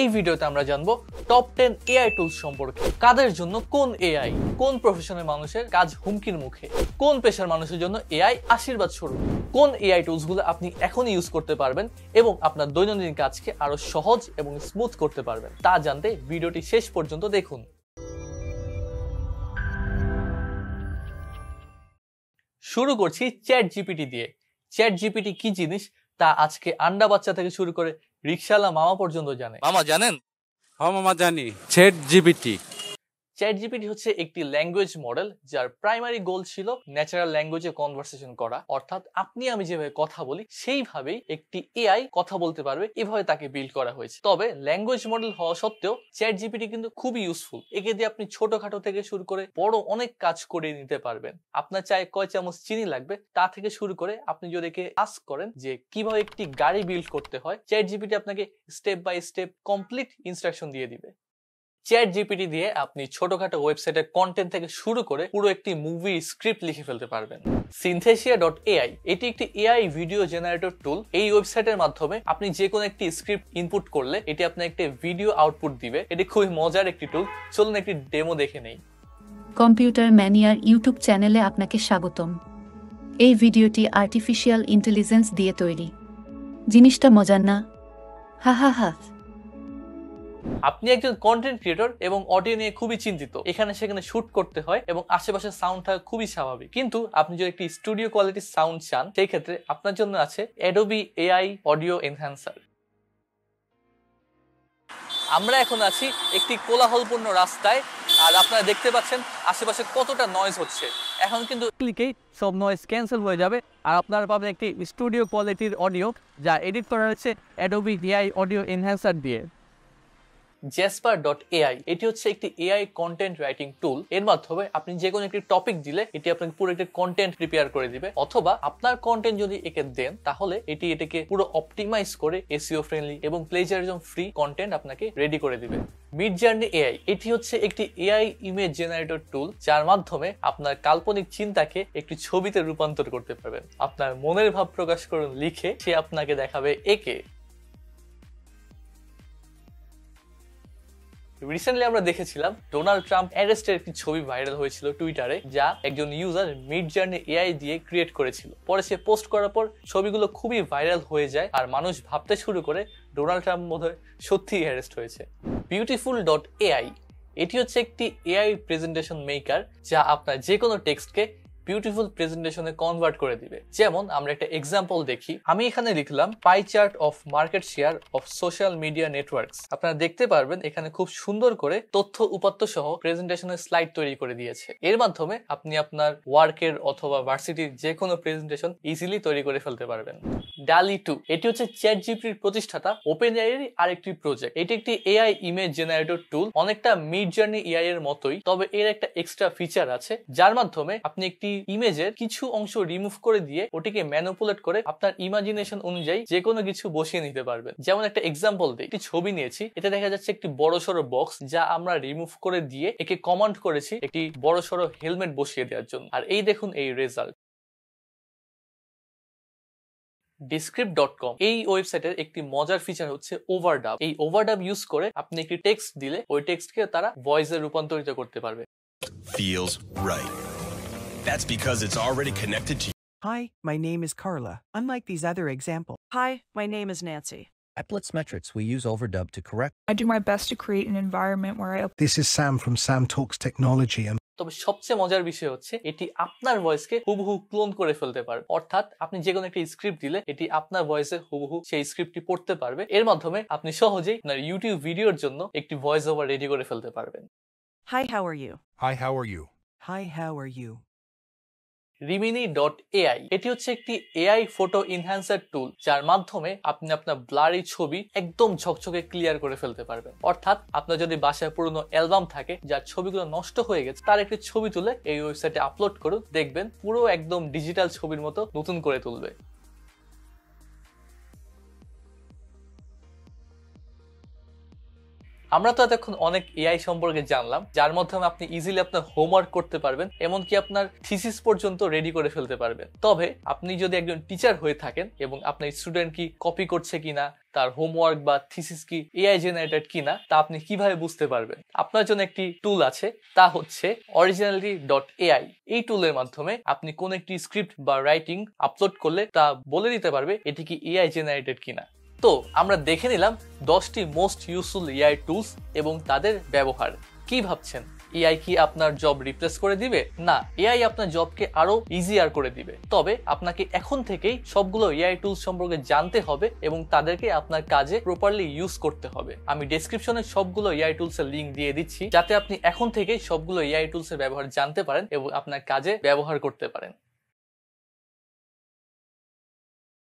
এই ভিডিওতে আমরা জানবো টপ টেন এআই টুলস সম্পর্কে কাদের জন্য কোন এআই কোন প্রফেশনের মানুষের কাজ হুমকির মুখে কোন পেশার মানুষের জন্য এআই আশীর্বাদ স্বরূপ কোন এআই টুলসগুলো আপনি এখনই ইউজ করতে পারবেন এবং আপনার দৈনন্দিন কাজকে আরো সহজ এবং স্মুথ করতে পারবেন তা জানতে ভিডিওটি শেষ পর্যন্ত দেখুন শুরু করছি চ্যাট জিপিটি দিয়ে চ্যাট জিপিটি কি জিনিস তা আজকে আন্ডা বাচ্চা থেকে শুরু করে রিক্সালা মামা পর্যন্ত জানে মামা জানেন হ্যাঁ মামা জানি ছেট জিবিটি চ্যাট জিপিটি হচ্ছে একটি ল্যাঙ্গুয়েজ মডেল যার প্রাইমারি গোল ছিল ন্যাচারাল ল্যাঙ্গুয়েজে কনভার্সেশন করা অর্থাৎ আপনি আমি যেভাবে কথা বলি সেইভাবেই একটি এআই কথা বলতে পারবে এভাবে তাকে বিল্ড করা হয়েছে তবে ল্যাঙ্গুয়েজ মডেল হওয়া সত্ত্বেও চ্যাট জিপিটি কিন্তু খুবই ইউজফুল একে দিয়ে আপনি ছোটখাটো থেকে শুরু করে বড় অনেক কাজ করে নিতে পারবেন আপনার চায়ে কয় চামচ চিনি লাগবে তা থেকে শুরু করে আপনি যদি একে আস্ক করেন যে কিভাবে একটি গাড়ি বিল্ড করতে হয় চ্যাট জিপিটি আপনাকে step by step complete instruction দিয়ে দিবে চ্যাট জিপিটি দিয়ে আপনি ছোটখাটো ওয়েবসাইটের কন্টেন্ট থেকে শুরু করে পুরো একটি মুভির স্ক্রিপ্ট লিখে ফেলতে পারবেন সিনথেসিয়া ডট এআই এটি একটি এআই ভিডিও জেনারেটর টুল এই ওয়েবসাইটের মাধ্যমে আপনি যে কোনো একটি স্ক্রিপ্ট ইনপুট করলে এটি আপনার একটি ভিডিও আউটপুট দিবে এটি খুবই মজার একটি টুল চলুন একটি ডেমো দেখে নেই কম্পিউটার ম্যানিয়ার ইউটিউব চ্যানেলে আপনাকে স্বাগতম এই ভিডিওটি আর্টিফিশিয়াল ইন্টেলিজেন্স দিয়ে তৈরি জিনিসটা মজার না হা হা হা আপনি একজন কন্টেন্ট ক্রিয়েটর এবং অডিও নিয়ে খুবই চিন্তিত এখানে সেখানে শুট করতে হয় এবং আশেপাশের সাউন্ড থাকা খুবই স্বাভাবিক কিন্তু আপনি যদি একটি স্টুডিও কোয়ালিটির সাউন্ড চান সেই ক্ষেত্রে আপনার জন্য আছে অ্যাডোবি এআই অডিও এনহ্যান্সার আমরা এখন আছি একটি কোলাহলপূর্ণ রাস্তায় আর আপনারা দেখতে পাচ্ছেন আশেপাশে কতটা নয়েজ হচ্ছে এখন কিন্তু ক্লিকেই সব নয়েজ ক্যান্সেল হয়ে যাবে আর আপনারা পাবেন একটি স্টুডিও কোয়ালিটির অডিও যা এডিট করা হয়েছে অ্যাডোবি ডিআই অডিও এনহ্যান্সার দিয়ে জেসপার ডট এআই এটি হচ্ছে একটি এআই কন্টেন্ট রাইটিং টুল এর মাধ্যমে আপনি যে কোনো একটি টপিক দিলে এটি আপনাকে পুরো একটি কন্টেন্ট প্রিপেয়ার করে দিবে অথবা আপনার কন্টেন্ট যদি একে দেন তাহলে এটি এটাকে পুরো অপটিমাইজ করে এসিও ফ্রেন্ডলি e এবং প্লেজারিজম ফ্রি কন্টেন্ট আপনাকে রেডি করে দিবে মিড জার্নি এআই এটি হচ্ছে একটি এআই ইমেজ জেনারেটর টুল যার মাধ্যমে আপনার কাল্পনিক চিন্তাকে একটি ছবিতে রূপান্তর করতে পারবেন আপনার মনের ভাব প্রকাশ করুন লিখে সে আপনাকে দেখাবে একে রিসেন্টলি আমরা দেখেছিলাম ডোনাল্ড ট্রাম্প অ্যারেস্টের একটি ছবি ভাইরাল হয়েছিল টুইটারে যা একজন ইউজার মিড জার্নি এআই দিয়ে ক্রিয়েট করেছিল পরে সে পোস্ট করার পর ছবিগুলো খুবই ভাইরাল হয়ে যায় আর মানুষ ভাবতে শুরু করে ডোনাল্ড ট্রাম্প মধ্যে সত্যিই অ্যারেস্ট হয়েছে বিউটিফুল ডট এআই এটি হচ্ছে একটি এআই প্রেজেন্টেশন মেকার যা আপনার যে কোনো টেক্সটকে বিউটিফুল প্রেজেন্টেশনে কনভার্ট করে দিবে যেমন আমরা একটা এক্সাম্পল দেখি আমি এখানে লিখলাম pie chart of market share of social media networks আপনারা দেখতে পারবেন এখানে খুব সুন্দর করে তথ্য উপাত্ত সহ প্রেজেন্টেশনের স্লাইড তৈরি করে দিয়েছে এর মাধ্যমে আপনি আপনার ওয়ার্কের অথবা ভার্সিটির যে কোনো প্রেজেন্টেশন ইজিলি তৈরি করে ফেলতে পারবেন ডালি টু এটি হচ্ছে চ্যাট জিপির প্রতিষ্ঠাতা ওপেন এর আরেকটি প্রজেক্ট এটি একটি এআই ইমেজ জেনারেটর টুল অনেকটা মিড জার্নি এআই এর মতোই তবে এর একটা এক্সট্রা ফিচার আছে যার মাধ্যমে আপনি একটি ইমেজের কিছু অংশ রিমুভ করে দিয়ে ওটিকে ম্যানুপুলেট করে আপনার ইমাজিনেশন অনুযায়ী যে কোনো কিছু বসিয়ে নিতে পারবেন যেমন একটা এক্সাম্পল দিই একটি ছবি নিয়েছি এটা দেখা যাচ্ছে একটি বড় সড়ো বক্স যা আমরা রিমুভ করে দিয়ে একে কমান্ড করেছি একটি বড় সড়ো হেলমেট বসিয়ে দেওয়ার জন্য আর এই দেখুন এই রেজাল্ট ডিসক্রিপ্ট ডট কম এই ওয়েবসাইটের একটি মজার ফিচার হচ্ছে ওভারডাব এই ওভারডাব ইউজ করে আপনি একটি টেক্সট দিলে ওই টেক্সটকে তারা ভয়েসে রূপান্তরিত করতে পারবে feels right That's because it's already connected to Hi, my name is Carla. Unlike these other examples. Hi, my name is Nancy. At Blitzmetrics, we use Overdub to correct. I do my best to create an environment where I. This is Sam from Sam Talks Technology and. তবে সবচেয়ে মজার বিষয় হচ্ছে এটি আপনার ভয়েসকে হুবহু clone করে ফেলতে পারবে অর্থাৎ আপনি যে কোনো একটা স্ক্রিপ্ট দিলে এটি আপনার ভয়েসে হুবহু সেই স্ক্রিপ্টটি পড়তে পারবে এর মাধ্যমে আপনি সহজেই আপনার ইউটিউব ভিডিওর জন্য একটি ভয়েস ওভার রেডি করে ফেলতে পারবেন hi how are you hi how are you hi how are you Remini dot AI এটি হচ্ছে একটি এআই ফটো ইনহ্যান্সার টুল যার মাধ্যমে আপনি আপনার ব্লারি ছবি একদম ঝকঝকে ক্লিয়ার করে ফেলতে পারবেন অর্থাৎ আপনার যদি বাসায় পুরনো অ্যালবাম থাকে যার ছবিগুলো নষ্ট হয়ে গেছে তার একটি ছবি তুলে এই ওয়েবসাইটে আপলোড করুন দেখবেন পুরো একদম ডিজিটাল ছবির মতো নতুন করে তুলবে আমরা তো এতক্ষণ অনেক এআই সম্পর্কে জানলাম যার মাধ্যমে আপনি ইজিলি আপনার হোমওয়ার্ক করতে পারবেন এমনকি আপনার থিসিস পর্যন্ত রেডি করে ফেলতে পারবেন তবে আপনি যদি একজন টিচার হয়ে থাকেন এবং আপনার স্টুডেন্ট কি কপি করছে কিনা তার হোমওয়ার্ক বা থিসিস কি এআই জেনারেটেড কিনা তা আপনি কিভাবে বুঝতে পারবেন আপনার জন্য একটি টুল আছে তা হচ্ছে অরিজিনালিটি ডট এআই এই টুলের মাধ্যমে আপনি কোন একটি স্ক্রিপ্ট বা রাইটিং আপলোড করলে তা বলে দিতে পারবে এটি কি এআই জেনারেটেড কিনা তো আমরা দেখে নিলাম দশটি মোস্ট ইউজফুল এআই টুলস এবং তাদের ব্যবহার কি ভাবছেন এআই কি আপনার জব রিপ্লেস করে দিবে না এআই আপনার জবকে আরো ইজিয়ার করে দিবে তবে আপনাকে এখন থেকেই সবগুলো এআই টুলস সম্পর্কে জানতে হবে এবং তাদেরকে আপনার কাজে প্রপারলি ইউজ করতে হবে আমি ডেসক্রিপশনে সবগুলো এআই টুলস এর লিঙ্ক দিয়ে দিচ্ছি যাতে আপনি এখন থেকেই সবগুলো এআই টুলস এর ব্যবহার জানতে পারেন এবং আপনার কাজে ব্যবহার করতে পারেন